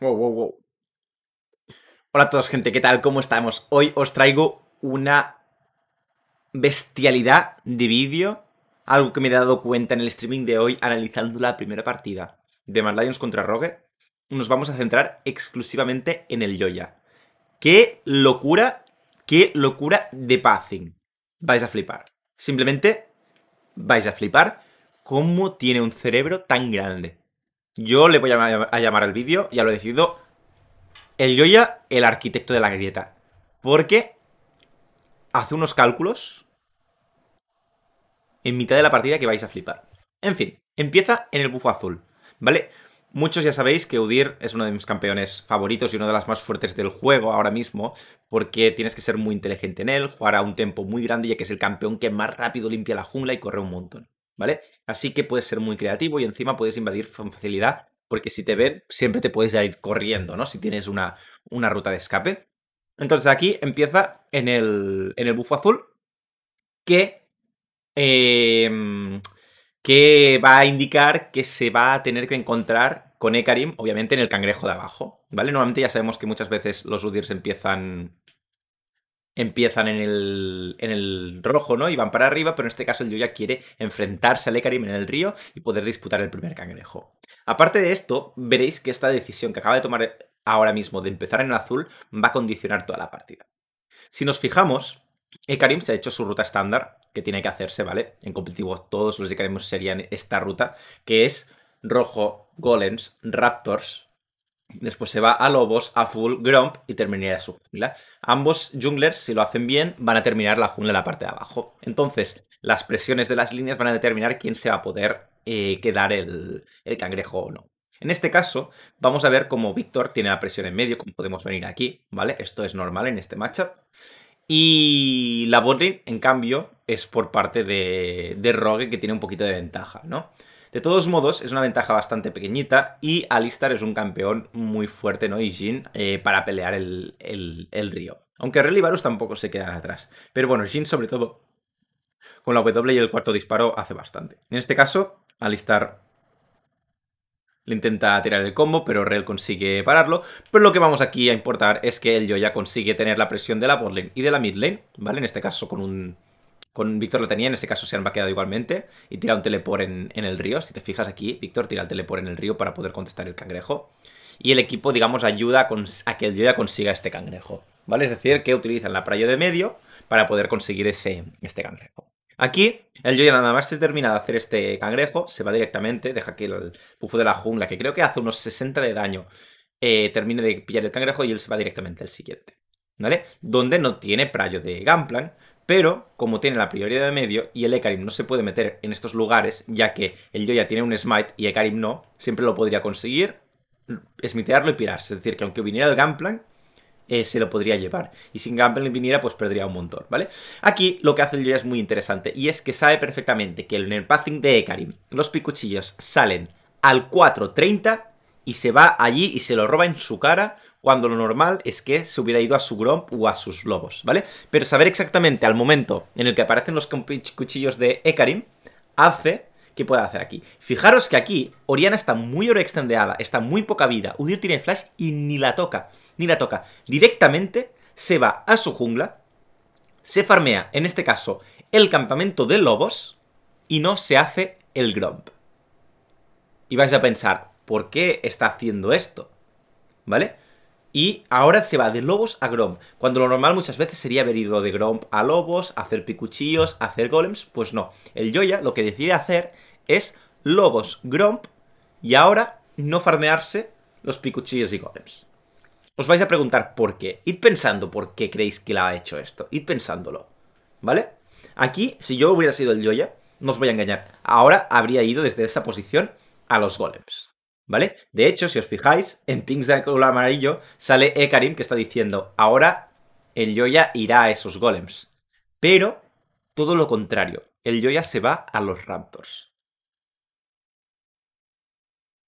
Wow, wow, wow. Hola a todos, gente, ¿qué tal? ¿Cómo estamos? Hoy os traigo una bestialidad de vídeo, algo que me he dado cuenta en el streaming de hoy analizando la primera partida de Mad Lions contra Rogue. Nos vamos a centrar exclusivamente en el Yoya. ¡Qué locura! ¡Qué locura de passing! Vais a flipar. Simplemente vais a flipar cómo tiene un cerebro tan grande. Yo le voy a llamar al vídeo, ya lo he decidido, el Yoya, el arquitecto de la grieta. Porque hace unos cálculos en mitad de la partida que vais a flipar. En fin, empieza en el bufo azul, ¿vale? Muchos ya sabéis que Udir es uno de mis campeones favoritos y uno de las más fuertes del juego ahora mismo, porque tienes que ser muy inteligente en él, jugar a un tempo muy grande ya que es el campeón que más rápido limpia la jungla y corre un montón. ¿vale? Así que puedes ser muy creativo y encima puedes invadir con facilidad, porque si te ven, siempre te puedes ir corriendo, ¿no? Si tienes una, una ruta de escape. Entonces aquí empieza en el, en el bufo azul que, em, que va a indicar que se va a tener que encontrar con Ekarim, obviamente en el cangrejo de abajo, ¿vale? Normalmente ya sabemos que muchas veces los Udirs empiezan empiezan en el, rojo, ¿no? Y van para arriba, pero en este caso el Yuya quiere enfrentarse al Ekarim en el río y poder disputar el primer cangrejo. Aparte de esto, veréis que esta decisión que acaba de tomar ahora mismo de empezar en el azul va a condicionar toda la partida. Si nos fijamos, Ekarim se ha hecho su ruta estándar, que tiene que hacerse, ¿vale? En competitivo todos los queremos serían esta ruta, que es rojo, golems, raptors, Después se va a Lobos, a full, Grump y terminaría su jungla. Ambos junglers, si lo hacen bien, van a terminar la jungla en la parte de abajo. Entonces, las presiones de las líneas van a determinar quién se va a poder eh, quedar el, el cangrejo o no. En este caso, vamos a ver cómo Víctor tiene la presión en medio, como podemos venir aquí, ¿vale? Esto es normal en este matchup. Y la botlane, en cambio, es por parte de, de Rogue, que tiene un poquito de ventaja, ¿no? De todos modos, es una ventaja bastante pequeñita y Alistar es un campeón muy fuerte, ¿no? Y Jin eh, para pelear el, río. Aunque Rel y tampoco se quedan atrás. Pero bueno, Jin sobre todo con la W y el cuarto disparo hace bastante. En este caso, Alistar le intenta tirar el combo, pero Rel consigue pararlo. Pero lo que vamos aquí a importar es que el ya consigue tener la presión de la botlane y de la midlane, ¿vale? En este caso con un con Víctor lo tenía, en este caso se han vaqueado igualmente, y tira un teleport en, el río. Si te fijas aquí, Víctor tira el teleport en el río para poder contestar el cangrejo. Y el equipo, digamos, ayuda a, que el joya consiga este cangrejo, ¿vale? Es decir, que utilizan la prayo de medio para poder conseguir ese, este cangrejo. Aquí, el Yoya nada más se termina de hacer este cangrejo, se va directamente, deja que el bufo de la jungla, que creo que hace unos 60 de daño, eh, termine de pillar el cangrejo y él se va directamente al siguiente. ¿Vale? Donde no tiene prayo de Gamplan, pero como tiene la prioridad de medio y el Ekarim no se puede meter en estos lugares, ya que el ya tiene un smite y Ekarim no, siempre lo podría conseguir, smitearlo y pirarse. Es decir, que aunque viniera el Gunplan, eh, se lo podría llevar. Y sin Gunplan viniera, pues perdería un montón, ¿vale? Aquí lo que hace el Yoya es muy interesante, y es que sabe perfectamente que en el pathing de Ekarim los picuchillos salen al 4.30 y se va allí y se lo roba en su cara cuando lo normal es que se hubiera ido a su Gromp o a sus lobos, ¿vale? Pero saber exactamente al momento en el que aparecen los cuchillos de Ekarim hace que pueda hacer aquí. Fijaros que aquí Oriana está muy overextendeada, está muy poca vida, Udyr tiene flash y ni la toca, ni la toca. Directamente se va a su jungla, se farmea, en este caso, el campamento de lobos y no se hace el Gromp. Y vais a pensar, por qué está haciendo esto, ¿vale? Y ahora se va de Lobos a Grom. Cuando lo normal muchas veces sería haber ido de Grom a Lobos, hacer picuchillos, hacer golems, pues no. El Joya lo que decide hacer es Lobos, Gromp y ahora no farmearse los picuchillos y golems. Os vais a preguntar por qué. Id pensando por qué creéis que la ha hecho esto. Id pensándolo, ¿vale? Aquí, si yo hubiera sido el Joya, no os voy a engañar, ahora habría ido desde esa posición a los golems. ¿Vale? De hecho, si os fijáis, en Pings de color amarillo sale Ekarim que está diciendo, ahora el Yoya irá a esos golems. Pero todo lo contrario, el Yoya se va a los Raptors.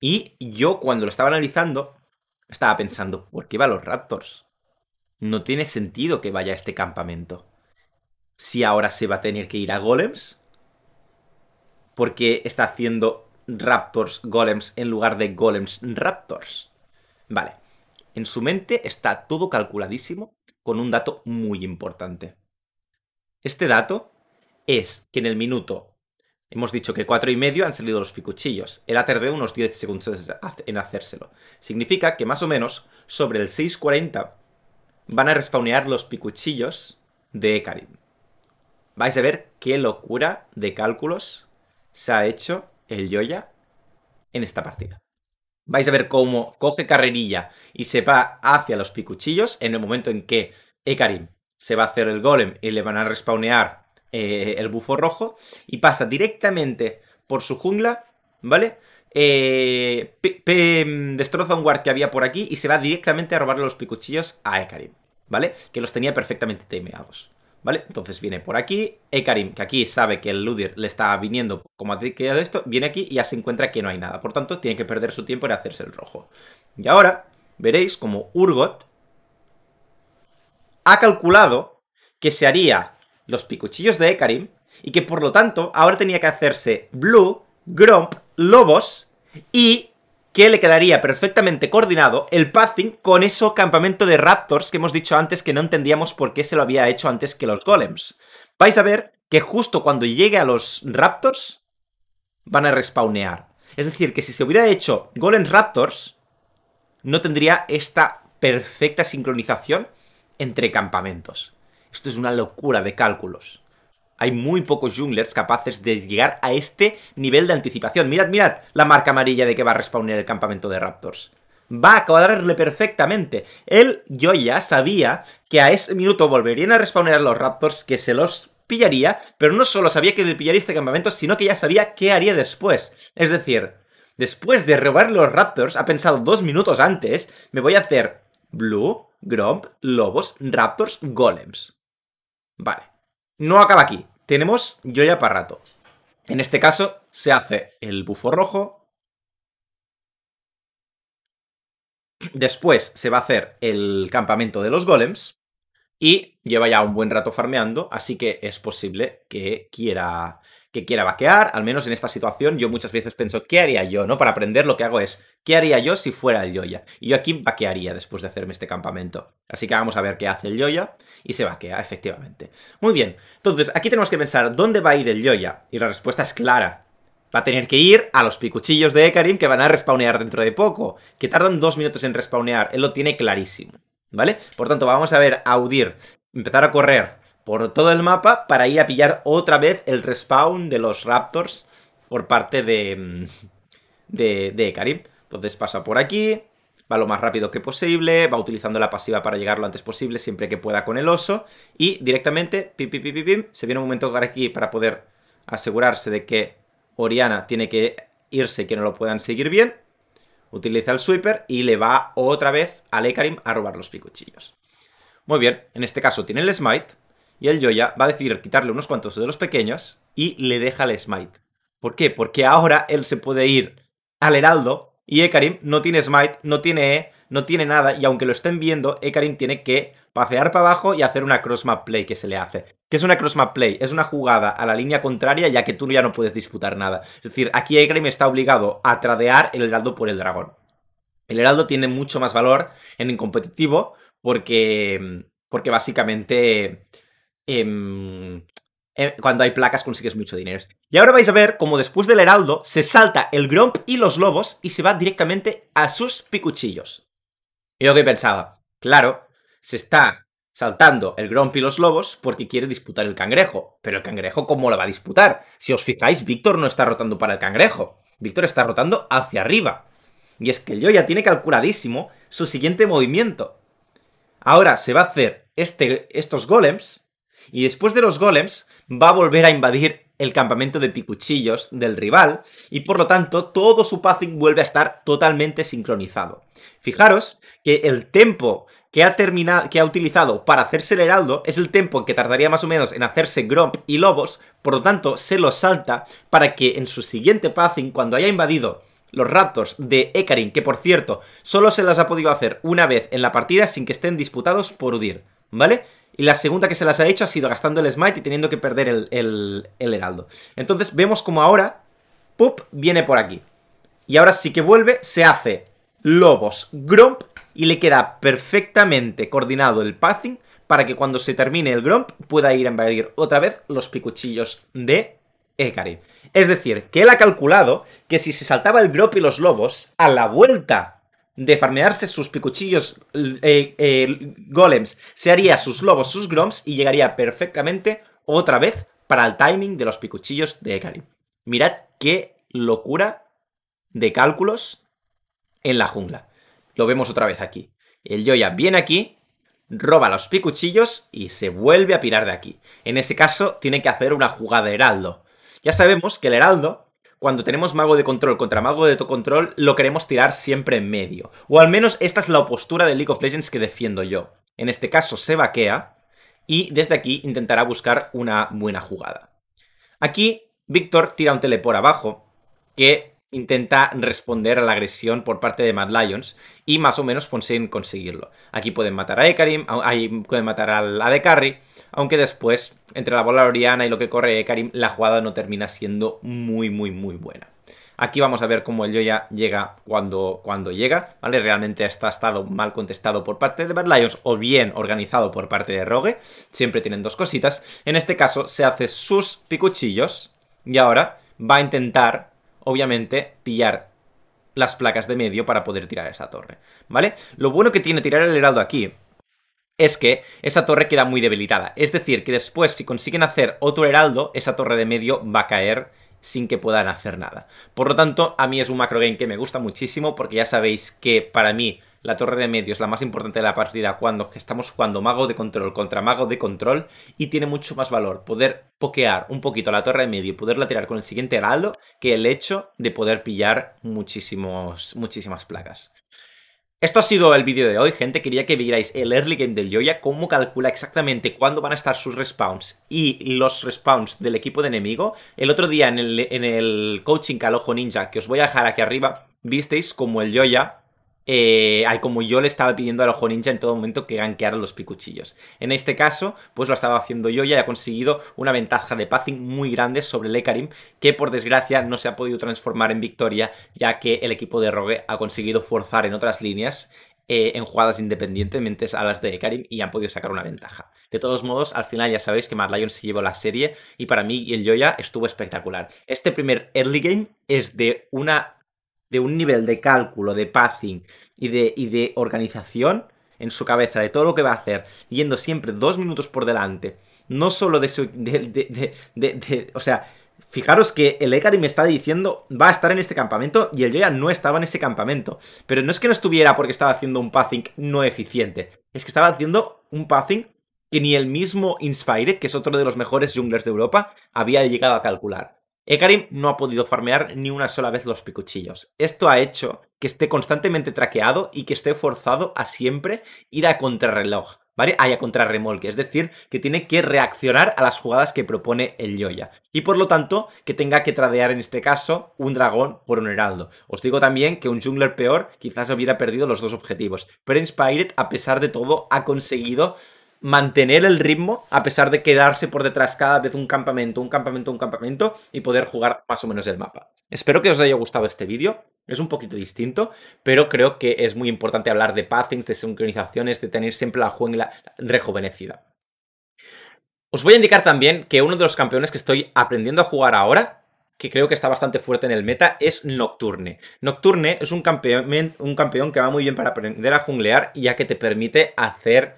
Y yo cuando lo estaba analizando, estaba pensando, ¿por qué va a los Raptors? No tiene sentido que vaya a este campamento. Si ahora se va a tener que ir a Golems, porque está haciendo Raptors Golems en lugar de Golems Raptors. Vale, en su mente está todo calculadísimo con un dato muy importante. Este dato es que en el minuto Hemos dicho que 4 y medio han salido los picuchillos. el ha tardado unos 10 segundos en hacérselo. Significa que más o menos sobre el 6.40 van a respawnear los picuchillos de Karim. Vais a ver qué locura de cálculos se ha hecho el Yoya en esta partida. Vais a ver cómo coge carrerilla y se va hacia los picuchillos en el momento en que Ekarim se va a hacer el golem y le van a respawnear eh, el bufo rojo y pasa directamente por su jungla, ¿vale? Eh, mm, destroza un guard que había por aquí y se va directamente a robarle los picuchillos a Ekarim, ¿vale? Que los tenía perfectamente temeados. ¿vale? Entonces viene por aquí, Ekarim, que aquí sabe que el Ludir le está viniendo como ha de esto, viene aquí y ya se encuentra que no hay nada. Por tanto, tiene que perder su tiempo en hacerse el rojo. Y ahora veréis como Urgot ha calculado que se haría los picuchillos de Ekarim y que por lo tanto ahora tenía que hacerse Blue, Gromp, Lobos y que le quedaría perfectamente coordinado el pathing con ese campamento de raptors que hemos dicho antes que no entendíamos por qué se lo había hecho antes que los golems. Vais a ver que justo cuando llegue a los raptors van a respawnear. Es decir, que si se hubiera hecho golems raptors, no tendría esta perfecta sincronización entre campamentos. Esto es una locura de cálculos hay muy pocos junglers capaces de llegar a este nivel de anticipación. Mirad, mirad la marca amarilla de que va a respawnear el campamento de Raptors. Va a cuadrarle perfectamente. Él, yo ya sabía que a ese minuto volverían a respawnear los Raptors, que se los pillaría, pero no solo sabía que le pillaría este campamento, sino que ya sabía qué haría después. Es decir, después de robar los Raptors, ha pensado dos minutos antes, me voy a hacer Blue, Gromp, Lobos, Raptors, Golems. Vale. No acaba aquí tenemos Joya para rato. En este caso, se hace el bufo rojo. Después se va a hacer el campamento de los golems. Y lleva ya un buen rato farmeando, así que es posible que quiera que quiera vaquear, al menos en esta situación. Yo muchas veces pienso, ¿qué haría yo? ¿No? Para aprender lo que hago es ¿Qué haría yo si fuera el Yoya? Y yo aquí vaquearía después de hacerme este campamento. Así que vamos a ver qué hace el Yoya y se vaquea, efectivamente. Muy bien, entonces aquí tenemos que pensar dónde va a ir el Yoya. Y la respuesta es clara. Va a tener que ir a los picuchillos de Ekarim que van a respawnear dentro de poco, que tardan dos minutos en respawnear, él lo tiene clarísimo, ¿vale? Por tanto, vamos a ver audir empezar a correr por todo el mapa para ir a pillar otra vez el respawn de los Raptors por parte de, mm, de, de Ekarim. Entonces pasa por aquí, va lo más rápido que posible, va utilizando la pasiva para llegar lo antes posible siempre que pueda con el oso y directamente, pim, pim, pim, pim, se viene un momento aquí para poder asegurarse de que Oriana tiene que irse y que no lo puedan seguir bien. Utiliza el sweeper y le va otra vez al Ekarim a robar los picuchillos. Muy bien, en este caso tiene el smite y el Joya va a decidir quitarle unos cuantos de los pequeños y le deja el smite. ¿Por qué? Porque ahora él se puede ir al heraldo y Ekarim no tiene smite, no tiene E, no tiene nada, y aunque lo estén viendo, Ekarim tiene que pasear para abajo y hacer una crossmap play que se le hace. ¿Qué es una crossmap play? Es una jugada a la línea contraria ya que tú ya no puedes disputar nada. Es decir, aquí Ekarim está obligado a tradear el heraldo por el dragón. El heraldo tiene mucho más valor en el competitivo porque, porque básicamente... Em, eh, cuando hay placas consigues mucho dinero. Y ahora vais a ver cómo después del heraldo se salta el Grump y los lobos y se va directamente a sus picuchillos. Y lo que pensaba, claro, se está saltando el Grump y los lobos porque quiere disputar el cangrejo. Pero el cangrejo, ¿cómo lo va a disputar? Si os fijáis, Víctor no está rotando para el cangrejo. Víctor está rotando hacia arriba. Y es que el yo ya tiene calculadísimo su siguiente movimiento. Ahora se va a hacer este, estos golems. Y después de los golems va a volver a invadir el campamento de picuchillos del rival y por lo tanto todo su pathing vuelve a estar totalmente sincronizado. Fijaros que el tempo que ha, terminado, que ha utilizado para hacerse el heraldo es el tempo que tardaría más o menos en hacerse Gromp y Lobos, por lo tanto se lo salta para que en su siguiente pathing, cuando haya invadido los ratos de Ekarin, que por cierto, solo se las ha podido hacer una vez en la partida sin que estén disputados por Udir, ¿vale? Y la segunda que se las ha hecho ha sido gastando el Smite y teniendo que perder el, Heraldo. Entonces vemos como ahora Pop viene por aquí. Y ahora sí que vuelve, se hace Lobos Grump y le queda perfectamente coordinado el pathing para que cuando se termine el Grump pueda ir a invadir otra vez los picuchillos de Ekari. Es decir, que él ha calculado que si se saltaba el Gromp y los lobos, a la vuelta de farmearse sus picuchillos eh, eh, golems, se haría sus lobos, sus groms y llegaría perfectamente otra vez para el timing de los picuchillos de Ekali. Mirad qué locura de cálculos en la jungla. Lo vemos otra vez aquí. El joya viene aquí, roba los picuchillos y se vuelve a pirar de aquí. En ese caso, tiene que hacer una jugada de heraldo. Ya sabemos que el heraldo cuando tenemos mago de control contra mago de control, lo queremos tirar siempre en medio. O al menos esta es la postura de League of Legends que defiendo yo. En este caso se vaquea y desde aquí intentará buscar una buena jugada. Aquí Víctor tira un telepor abajo que intenta responder a la agresión por parte de Mad Lions y más o menos consiguen conseguirlo. Aquí pueden matar a Ekarim, ahí pueden matar a la aunque después, entre la bola Oriana y lo que corre Karim, la jugada no termina siendo muy, muy, muy buena. Aquí vamos a ver cómo el Joya llega cuando, cuando llega, ¿vale? Realmente está estado mal contestado por parte de Bad o bien organizado por parte de Rogue. Siempre tienen dos cositas. En este caso se hace sus picuchillos y ahora va a intentar, obviamente, pillar las placas de medio para poder tirar esa torre, ¿vale? Lo bueno que tiene tirar el heraldo aquí es que esa torre queda muy debilitada. Es decir, que después si consiguen hacer otro heraldo, esa torre de medio va a caer sin que puedan hacer nada. Por lo tanto, a mí es un macro game que me gusta muchísimo porque ya sabéis que para mí la torre de medio es la más importante de la partida cuando estamos jugando mago de control contra mago de control y tiene mucho más valor poder pokear un poquito la torre de medio y poderla tirar con el siguiente heraldo que el hecho de poder pillar muchísimos, muchísimas placas. Esto ha sido el vídeo de hoy, gente. Quería que vierais el early game del Yoya, cómo calcula exactamente cuándo van a estar sus respawns y los respawns del equipo de enemigo. El otro día en el, coaching Calojo ninja, que os voy a dejar aquí arriba, visteis como el Yoya eh, como yo le estaba pidiendo al ojo ninja en todo momento que gankeara los picuchillos. En este caso, pues lo estaba haciendo yo y ha conseguido una ventaja de passing muy grande sobre el Ekarim, que por desgracia no se ha podido transformar en victoria, ya que el equipo de Rogue ha conseguido forzar en otras líneas eh, en jugadas independientemente a las de Ekarim y han podido sacar una ventaja. De todos modos, al final ya sabéis que Mad se llevó la serie y para mí y el Yoya estuvo espectacular. Este primer early game es de una de un nivel de cálculo, de pathing y de, de organización en su cabeza de todo lo que va a hacer, yendo siempre dos minutos por delante, no solo de su... o sea, fijaros que el Ekari me está diciendo va a estar en este campamento y el Joya no estaba en ese campamento. Pero no es que no estuviera porque estaba haciendo un pathing no eficiente, es que estaba haciendo un pathing que ni el mismo Inspired, que es otro de los mejores junglers de Europa, había llegado a calcular. Ekarim no ha podido farmear ni una sola vez los picuchillos. Esto ha hecho que esté constantemente traqueado y que esté forzado a siempre ir a contrarreloj, ¿vale? Hay a contrarremolque, es decir, que tiene que reaccionar a las jugadas que propone el Yoya. Y por lo tanto, que tenga que tradear en este caso un dragón por un heraldo. Os digo también que un jungler peor quizás hubiera perdido los dos objetivos, pero Inspired, a pesar de todo, ha conseguido mantener el ritmo a pesar de quedarse por detrás cada vez un campamento, un campamento, un campamento y poder jugar más o menos el mapa. Espero que os haya gustado este vídeo. Es un poquito distinto, pero creo que es muy importante hablar de pathings, de sincronizaciones, de tener siempre la jungla rejuvenecida. Os voy a indicar también que uno de los campeones que estoy aprendiendo a jugar ahora que creo que está bastante fuerte en el meta, es Nocturne. Nocturne es un campeón, un campeón que va muy bien para aprender a junglear, ya que te permite hacer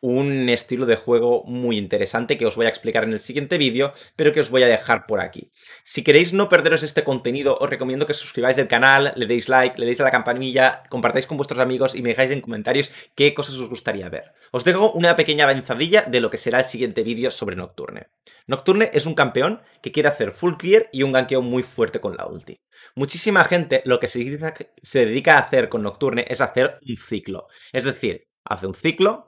un estilo de juego muy interesante que os voy a explicar en el siguiente vídeo, pero que os voy a dejar por aquí. Si queréis no perderos este contenido, os recomiendo que suscribáis del canal, le deis like, le deis a la campanilla, compartáis con vuestros amigos y me dejáis en comentarios qué cosas os gustaría ver. Os dejo una pequeña avanzadilla de lo que será el siguiente vídeo sobre Nocturne. Nocturne es un campeón que quiere hacer full clear y un ganqueo muy fuerte con la ulti. Muchísima gente lo que se dedica a hacer con Nocturne es hacer un ciclo. Es decir, hace un ciclo,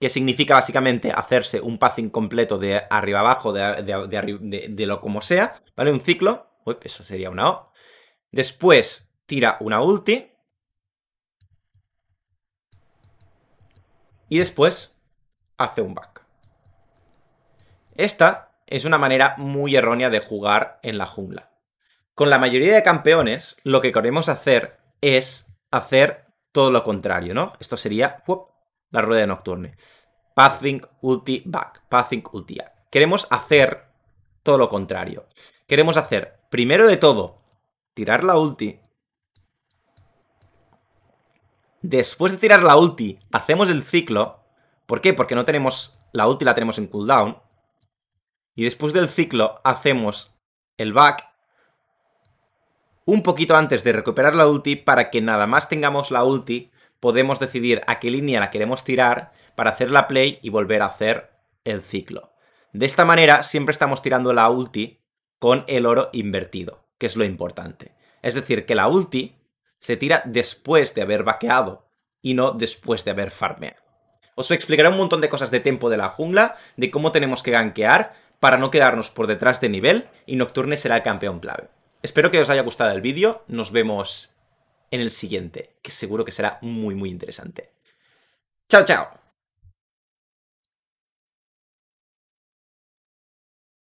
que significa básicamente hacerse un passing completo de arriba abajo, de, lo como sea, ¿vale? Un ciclo. eso sería una O. Después tira una ulti. Y después hace un back. Esta es una manera muy errónea de jugar en la jungla. Con la mayoría de campeones, lo que queremos hacer es hacer todo lo contrario, ¿no? Esto sería la rueda de Nocturne. Pathing Ulti Back, Pathing Ulti Queremos hacer todo lo contrario. Queremos hacer, primero de todo, tirar la ulti. Después de tirar la ulti, hacemos el ciclo. ¿Por qué? Porque no tenemos... La ulti la tenemos en cooldown. Y después del ciclo hacemos el back un poquito antes de recuperar la ulti para que nada más tengamos la ulti podemos decidir a qué línea la queremos tirar para hacer la play y volver a hacer el ciclo. De esta manera siempre estamos tirando la ulti con el oro invertido, que es lo importante. Es decir, que la ulti se tira después de haber vaqueado y no después de haber farmeado. Os explicaré un montón de cosas de tempo de la jungla, de cómo tenemos que gankear para no quedarnos por detrás de nivel y Nocturne será el campeón clave. Espero que os haya gustado el vídeo, nos vemos en el siguiente, que seguro que será muy, muy interesante. Chao, chao.